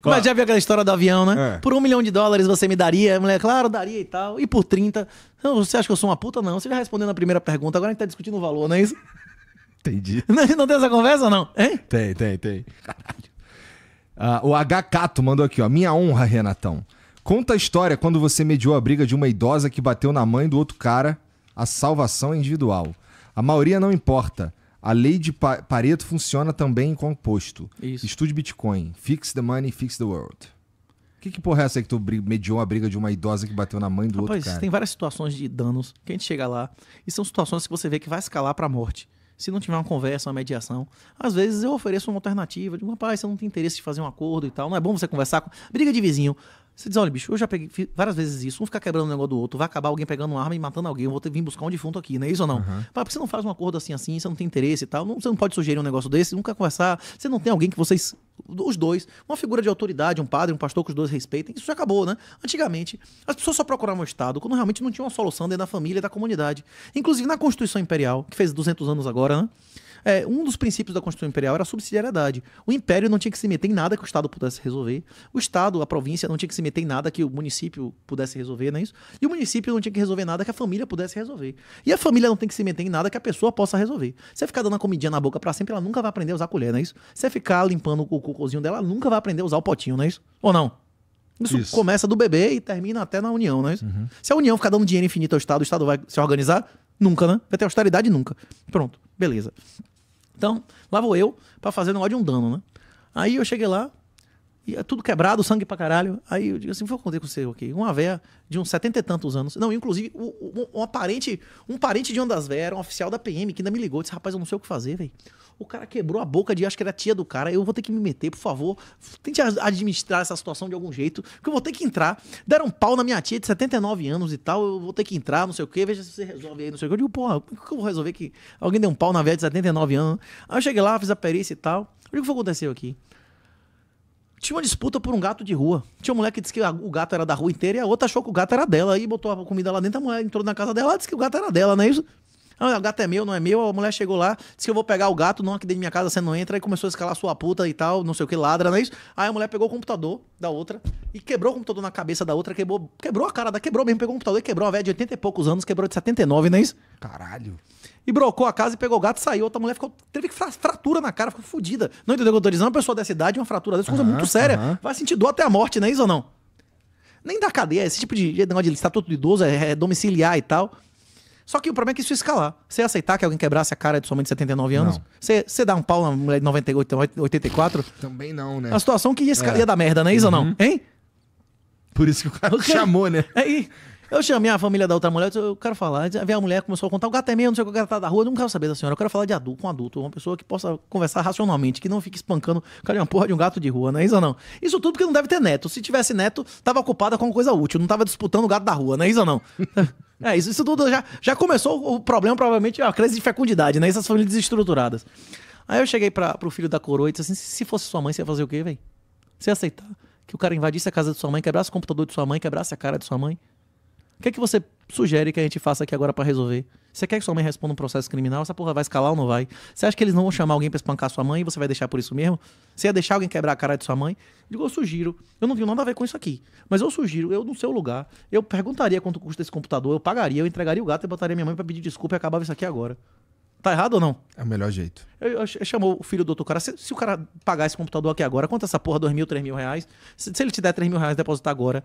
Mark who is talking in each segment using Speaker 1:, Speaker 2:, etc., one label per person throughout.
Speaker 1: Claro.
Speaker 2: Mas já viu aquela história do avião, né? É. Por um milhão de dólares você me daria? A mulher, claro, daria e tal. E por 30? Você acha que eu sou uma puta? Não. Você já respondendo a primeira pergunta. Agora a gente tá discutindo o valor, não é isso? Entendi. Não, não tem essa conversa, não? Hein?
Speaker 1: Tem, tem, tem. Caralho. o H. Cato mandou aqui, ó. Minha honra, Renatão. Conta a história quando você mediou a briga de uma idosa que bateu na mãe do outro cara. A salvação individual. A maioria não importa. A lei de Pareto funciona também em composto. Isso. Estude Bitcoin. Fix the money, fix the world. Que, que porra é essa que tu mediou a briga de uma idosa que bateu na mãe do Rapaz, outro cara? Tem
Speaker 2: várias situações de danos que a gente chega lá e são situações que você vê que vai escalar para a morte. Se não tiver uma conversa, uma mediação, às vezes eu ofereço uma alternativa. Digo, rapaz, você não tem interesse de fazer um acordo e tal. Não é bom você conversar com. Briga de vizinho. Você diz, olha, bicho, eu já peguei várias vezes isso. Um ficar quebrando o negócio do outro, vai acabar alguém pegando uma arma e matando alguém. Eu vou ter que vir buscar um defunto aqui, não é isso ou não? Uhum. porque você não faz um acordo assim, assim, você não tem interesse e tal. Não, você não pode sugerir um negócio desse, nunca conversar. Você não tem alguém que vocês. Os dois, uma figura de autoridade, um padre, um pastor que os dois respeitem, isso já acabou, né? Antigamente, as pessoas só procuravam o Estado quando realmente não tinha uma solução dentro da família e da comunidade. Inclusive na Constituição Imperial, que fez 200 anos agora, né? É, um dos princípios da Constituição Imperial era a subsidiariedade. O Império não tinha que se meter em nada que o Estado pudesse resolver. O Estado, a província, não tinha que se meter em nada que o município pudesse resolver, não é isso? E o município não tinha que resolver nada que a família pudesse resolver. E a família não tem que se meter em nada que a pessoa possa resolver. Você ficar dando a comidinha na boca para sempre, ela nunca vai aprender a usar a colher, não é isso? Você ficar limpando o cocôzinho dela, ela nunca vai aprender a usar o potinho, não é isso? Ou não? Isso, isso, começa do bebê e termina até na União, né? Uhum. Se a União ficar dando dinheiro infinito ao Estado, o Estado vai se organizar? Nunca, né? Vai ter austeridade? Nunca. Pronto. Beleza. Então, lá vou eu para fazer um negócio de um dano, né? Aí eu cheguei lá, e é tudo quebrado, sangue pra caralho. Aí eu digo assim, vou contar com você aqui. Okay? Uma véia de uns setenta e tantos anos. Não, inclusive, um, um, um, parente, um parente de uma das véias, um oficial da PM, que ainda me ligou. Disse, rapaz, eu não sei o que fazer, velho. O cara quebrou a boca de, acho que era tia do cara. Eu vou ter que me meter, por favor. Tente administrar essa situação de algum jeito, que eu vou ter que entrar. Deram um pau na minha tia de 79 anos e tal. Eu vou ter que entrar, não sei o que. Veja se você resolve aí, não sei o que. Eu digo, porra, como que eu vou resolver que alguém deu um pau na véia de 79 anos? Aí eu cheguei lá, fiz a perícia e tal. O que foi que aconteceu aqui? Tinha uma disputa por um gato de rua. Tinha uma mulher que disse que o gato era da rua inteira e a outra achou que o gato era dela. Aí botou a comida lá dentro, a mulher entrou na casa dela e disse que o gato era dela, não é isso? Ah, o gato é meu, não é meu. A mulher chegou lá, disse que eu vou pegar o gato, não, aqui dentro de minha casa você não entra. E começou a escalar sua puta e tal, não sei o que, ladra, não é isso? Aí a mulher pegou o computador da outra e quebrou o computador na cabeça da outra, quebrou, quebrou a cara da, quebrou mesmo, pegou o computador e quebrou a velha de 80 e poucos anos, quebrou de 79, não é isso? Caralho. E brocou a casa e pegou o gato, saiu. Outra mulher ficou, teve fratura na cara, ficou fodida. Não entendeu o que eu tô dizendo? Uma pessoa dessa idade, uma fratura dessa, coisa uhum, muito séria. Uhum. Vai sentir dor até a morte, não é isso ou não? Nem da cadeia, esse tipo de negócio de estatuto de idoso, é, é domiciliar e tal. Só que o problema é que isso ia escalar. Você ia aceitar que alguém quebrasse a cara de sua mãe de 79 anos? Você, você dá um pau na mulher de 98, 84?
Speaker 1: Também não, né? A situação que ia, escalar, é. ia dar merda, né, Isa? Uhum. Não?
Speaker 2: Hein? Por isso que o cara chamou, né? É Aí, eu chamei a família da outra mulher, eu, disse, eu quero falar. Aí a mulher começou a contar, o gato é meu, não sei o que, o gato tá da rua, eu não quero saber da senhora, eu quero falar de adulto, com adulto, uma pessoa que possa conversar racionalmente, que não fique espancando cara de uma porra de um gato de rua, não é isso ou não? Isso tudo porque não deve ter neto. Se tivesse neto, tava ocupada com uma coisa útil, não tava disputando o gato da rua, não é isso ou não? É, isso, isso tudo já, já começou o problema, provavelmente, a crise de fecundidade, né? Essas famílias desestruturadas. Aí eu cheguei pra, pro filho da coroa e disse assim: se fosse sua mãe, você ia fazer o quê, velho? Você ia aceitar que o cara invadisse a casa de sua mãe, quebrasse o computador de sua mãe, quebrasse a cara de sua mãe? O que é que você sugere que a gente faça aqui agora para resolver? Você quer que sua mãe responda um processo criminal? Essa porra vai escalar ou não vai? Você acha que eles não vão chamar alguém para espancar sua mãe e você vai deixar por isso mesmo? Você ia deixar alguém quebrar a cara de sua mãe? Eu digo, eu sugiro. Eu não tenho nada a ver com isso aqui. Mas eu sugiro, eu no seu lugar, eu perguntaria quanto custa esse computador, eu pagaria, eu entregaria o gato e botaria minha mãe para pedir desculpa e acabava isso aqui agora. Tá errado ou não?
Speaker 1: É o melhor jeito.
Speaker 2: Eu, eu, eu chamou o filho do outro cara. Se, se, o cara pagar esse computador aqui agora, conta essa porra, dois mil, três mil reais. Se, se ele te der três mil reais, depositar agora,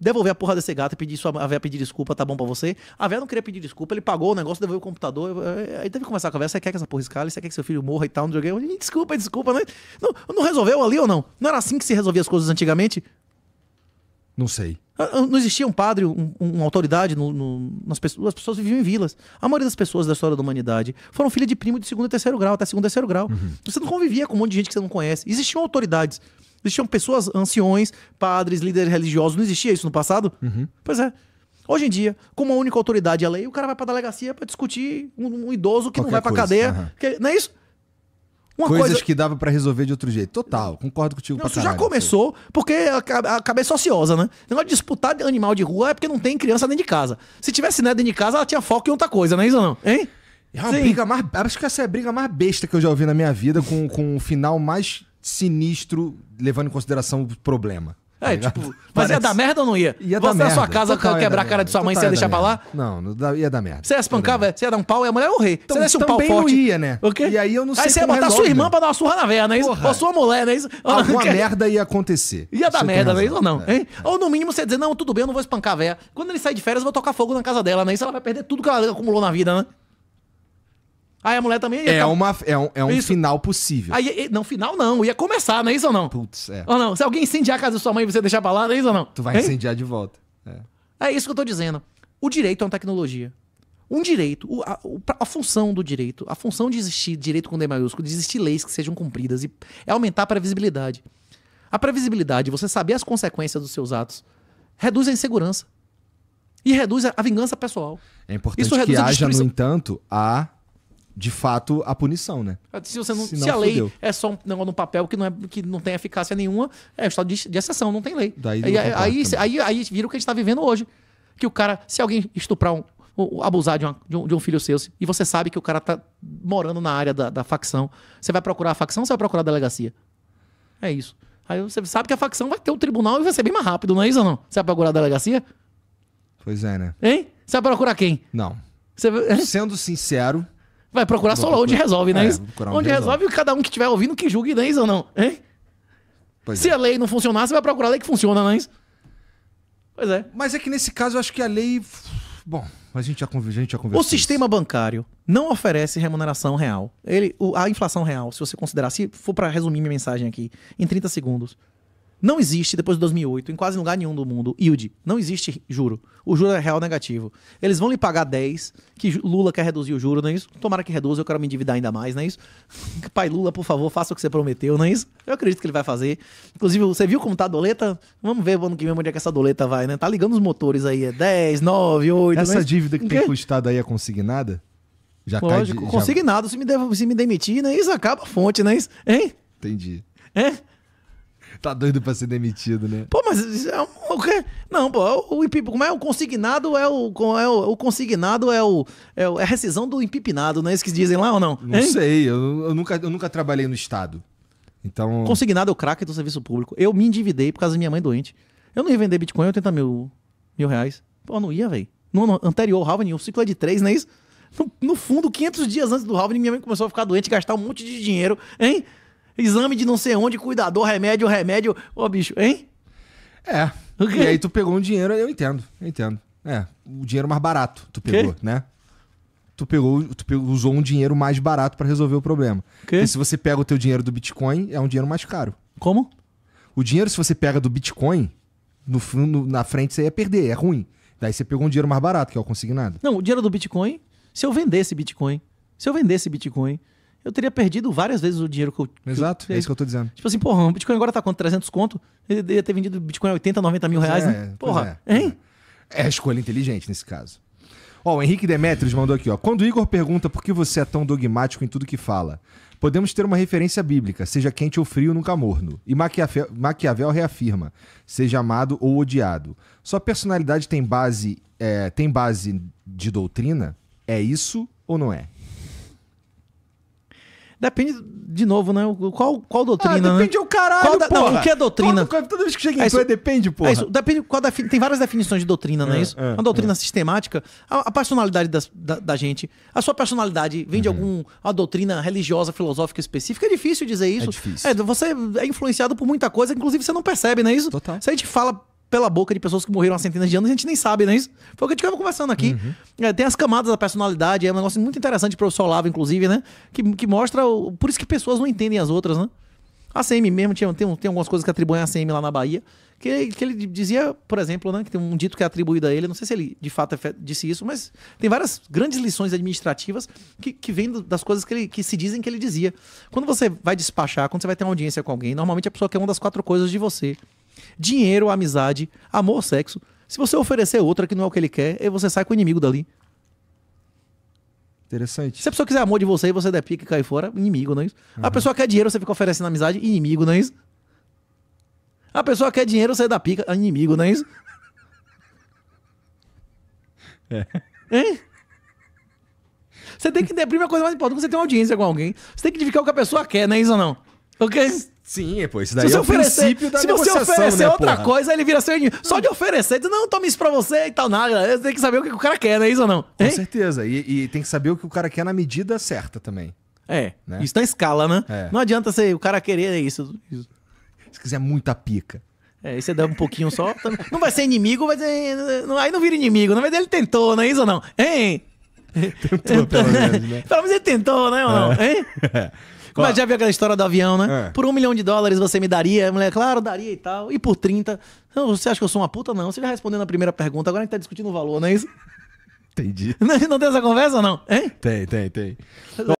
Speaker 2: devolver a porra desse gato e pedir sua a véia pedir desculpa, tá bom pra você? A véia não queria pedir desculpa, ele pagou o negócio, devolveu o computador. Aí teve que começar a conversa. Você quer que essa porra escale? Você quer que seu filho morra e tal? Não joguei. Desculpa, desculpa. Não, né? não, não resolveu ali ou não? Não era assim que se resolvia as coisas antigamente? Não sei. Ah, ah, não existia um padre, um, uma autoridade no, no, nas pessoas. As pessoas viviam em vilas. A maioria das pessoas da história da humanidade foram filhas de primo de segundo e terceiro grau, até segundo e terceiro grau. Uhum. Você não convivia com um monte de gente que você não conhece. Existiam autoridades. Existiam pessoas, anciões, padres, líderes religiosos. Não existia isso no passado? Uhum. Pois é. Hoje em dia, com uma única autoridade a lei, o cara vai pra delegacia para discutir um, um, idoso que Qualquer não vai pra coisa. cadeia. Uhum. Que, não é isso? Uma Coisas coisa... que dava para resolver de outro jeito. Total, concordo contigo. Não, isso caralho, já começou porque a, a cabeça ociosa, né? O negócio de disputar animal de rua é porque não tem criança dentro de casa. Se tivesse né, dentro de casa, ela tinha foco em outra coisa, não é isso não? Hein? É uma Sim. briga mais. Acho que essa é a briga mais besta
Speaker 1: que eu já ouvi na minha vida, com, com um final mais sinistro, levando em consideração o problema.
Speaker 2: É, tá tipo, mas Parece... ia dar merda ou não ia? ia você na sua casa Total quebrar a cara de sua mãe, Total você ia deixar pra lá? Não, ia dar merda. Você ia espancar, velho? Você ia dar um pau e a mulher ia é morrer. Então, você desse um pau forte. Não ia, né? Okay? E aí eu não sei. Aí você ia é botar sua irmã né? pra dar uma surra na verna é isso? Ou sua mulher, não é isso? Alguma merda ia acontecer. Ia dar merda, não é isso ou não? É. Ou no mínimo você ia dizer, não, tudo bem, eu não vou espancar a velha. Quando ele sai de férias, eu vou tocar fogo na casa dela, né? Isso ela vai perder tudo que ela acumulou na vida, né? Aí a mulher também ia. É, acabar. uma, é um, é um final
Speaker 1: possível. Aí,
Speaker 2: não, final não. Ia começar, não é isso ou não? Putz, é. Ou não? Se alguém incendiar a casa da sua mãe e você deixar pra lá, não é isso ou não? Tu vai hein? incendiar de volta. É. é. isso que eu tô dizendo. O direito é uma tecnologia. Um direito, a, a função do direito, a função de existir direito com D maiúsculo, de existir leis que sejam cumpridas, e, é aumentar a previsibilidade. A previsibilidade, você saber as consequências dos seus atos, reduz a insegurança. E reduz a, a vingança pessoal. É importante Isso que haja, no
Speaker 1: entanto, a de fato a punição, né?
Speaker 2: Se, você não, se, não a lei fudeu. é só um negócio no papel que não, é, que não tem eficácia nenhuma, é um estado de, de exceção, não tem lei. Daí aí, aí, aí, aí, vira o que a gente está vivendo hoje. Que o cara, se alguém estuprar um. abusar de, uma, de, um, de, um, filho seu, e você sabe que o cara tá morando na área da, da facção, você vai procurar a facção ou você vai procurar a delegacia? É isso. Aí você sabe que a facção vai ter o um tribunal e vai ser bem mais rápido, não é isso ou não? Você vai procurar a delegacia? Pois é, né? Hein? Você vai procurar quem? Não. Você... Sendo sincero, Vai procurar Vou só procurar. onde resolve, né? É, onde, onde resolve, cada um que estiver ouvindo que julgue, né? Isso ou não? Hein? Pois Se é. a lei não funcionar, você vai procurar a lei que funciona, né? Pois é. Mas é que nesse caso eu acho que a lei. Bom, mas a gente já, já conversou. O sistema isso. bancário não oferece remuneração real. Ele, a inflação real, se você considerar, se for para resumir minha mensagem aqui, em 30 segundos. Não existe, depois de 2008, em quase lugar nenhum do mundo, yield. Não existe juro. O juro é real negativo. Eles vão lhe pagar 10, que Lula quer reduzir o juro, não é isso? Tomara que reduza, eu quero me endividar ainda mais, não é isso? Pai Lula, por favor, faça o que você prometeu, não é isso? Eu acredito que ele vai fazer. Inclusive, você viu como tá a doleta? Vamos ver ano que vem onde é que essa doleta vai, né? Tá ligando os motores aí, é 10, 9, 8... Essa é dívida que tem custado
Speaker 1: aí é consignada? Já Lógico, cai de, já...
Speaker 2: consignado. Se me, deve, se me demitir, é Isso acaba a fonte, é isso? Hein?
Speaker 1: Entendi. É? tá doido pra ser demitido, né?
Speaker 2: Pô, mas é um, o quê? Não, pô, é o, o como é o consignado é o, é o, o consignado é o é, o, é a rescisão do impipinado, não é isso que dizem lá ou não? Não hein? sei, eu, eu, nunca, eu nunca trabalhei no estado. Então, consignado é o craque do serviço público. Eu me endividei por causa da minha mãe doente. Eu não ia vender Bitcoin 80 mil, mil reais. Pô, não ia, velho. No, anterior, o halving, o ciclo é de três, não é isso? No, no, fundo, 500 dias antes do halving, minha mãe começou a ficar doente, gastar um monte de dinheiro, hein? exame de não sei onde, cuidador, remédio, remédio. Ô, bicho, hein? É. E aí tu pegou um dinheiro, eu entendo,
Speaker 1: eu entendo. É, o dinheiro mais barato tu pegou, né? Tu pegou, tu pegou, usou um dinheiro mais barato para resolver o problema. Okay. E se você pega o teu dinheiro do Bitcoin, é um dinheiro mais caro. Como? O dinheiro, se você pega do Bitcoin, no, no, na frente você ia perder, é ruim. Daí você pegou um dinheiro mais barato, que é o
Speaker 2: consignado. Não, o dinheiro do Bitcoin, se eu vendesse Bitcoin, se eu vendesse Bitcoin, eu teria perdido várias vezes o dinheiro que eu. Exato, que eu, é isso que eu tô dizendo. Tipo assim, porra, o Bitcoin agora tá com 300 conto? Ele deveria ter vendido Bitcoin a 80, 90 mil reais, é, né? Porra, é, hein?
Speaker 1: É. é escolha inteligente nesse caso. Ó, o Henrique Demetrios mandou aqui, ó. Quando o Igor pergunta por que você é tão dogmático em tudo que fala, podemos ter uma referência bíblica, seja quente ou frio, nunca morno. E Maquiavel, Maquiavel reafirma, seja amado ou odiado. Sua personalidade tem base, é, tem base de doutrina? É isso ou não é?
Speaker 2: Depende, de novo, né? Qual, qual doutrina, ah, depende né? o caralho, qual da, porra. Não, o que é doutrina? Qual, toda vez que chega em é isso, é depende, pô. É isso, depende, qual tem várias definições de doutrina, não né? é, isso? É, é uma doutrina é. sistemática. A, a personalidade das, da, da, gente. A sua personalidade vem uhum. de algum, doutrina religiosa, filosófica específica. É difícil dizer isso. É difícil. É, você é influenciado por muita coisa, inclusive você não percebe, não é isso? Total. Se a gente fala pela boca de pessoas que morreram há centenas de anos, a gente nem sabe, né? Isso foi o que a gente estava conversando aqui. Uhum. É, tem as camadas da personalidade, é um negócio muito interessante, o professor Olavo, inclusive, né? Que, que mostra. O, por isso que pessoas não entendem as outras, né? A CM mesmo, tinha, tem, tem algumas coisas que atribuem a CM lá na Bahia, que, que ele dizia, por exemplo, né, que tem um dito que é atribuído a ele, não sei se ele de fato é disse isso, mas tem várias grandes lições administrativas que, que vêm das coisas que, ele, que se dizem que ele dizia. Quando você vai despachar, quando você vai ter uma audiência com alguém, normalmente a pessoa quer uma das quatro coisas de você. Dinheiro, amizade, amor, sexo. Se você oferecer outra que não é o que ele quer, você sai com o inimigo dali. Interessante. Se a pessoa quiser amor de você e você der pique e cai fora, inimigo, não é isso? Uhum. A pessoa quer dinheiro, você fica oferecendo amizade, inimigo, não é isso? A pessoa quer dinheiro, você dá pica, inimigo, não é isso? É. Hein? Você tem que deprimir a coisa mais importante quando você tem uma audiência com alguém. Você tem que identificar o que a pessoa quer, não é isso ou não? Ok?
Speaker 1: Sim, pô, isso daí se é o princípio da Se você né, oferecer né, outra porra? coisa,
Speaker 2: ele vira seu inimigo. Só de oferecer, diz, não, toma isso pra você e tal, nada. Você tem que saber o que o cara quer, não é isso ou não? Com hein?
Speaker 1: certeza. E, e, tem que saber o que o cara quer na medida certa também. É,
Speaker 2: né? isso na escala, né? É. Não adianta o cara querer isso, isso. Se quiser muita pica. É, aí você dá um pouquinho só. Tá- não vai ser inimigo, vai ser, não, aí não vira inimigo. Na verdade, ele tentou, não é isso ou não? Hein? Tentou, pelo menos, né? Pelo menos ele tentou, né? Ou não? É. Hein? Claro. Mas já viu aquela história do avião, né? É. Por um milhão de dólares você me daria? A mulher, claro, daria e tal. E por 30? Você acha que eu sou uma puta? Não. Você já respondeu na primeira pergunta. Agora a gente tá discutindo o valor, não é isso? Entendi. Não, não tem essa conversa, não? Hein?
Speaker 1: Tem, tem, tem.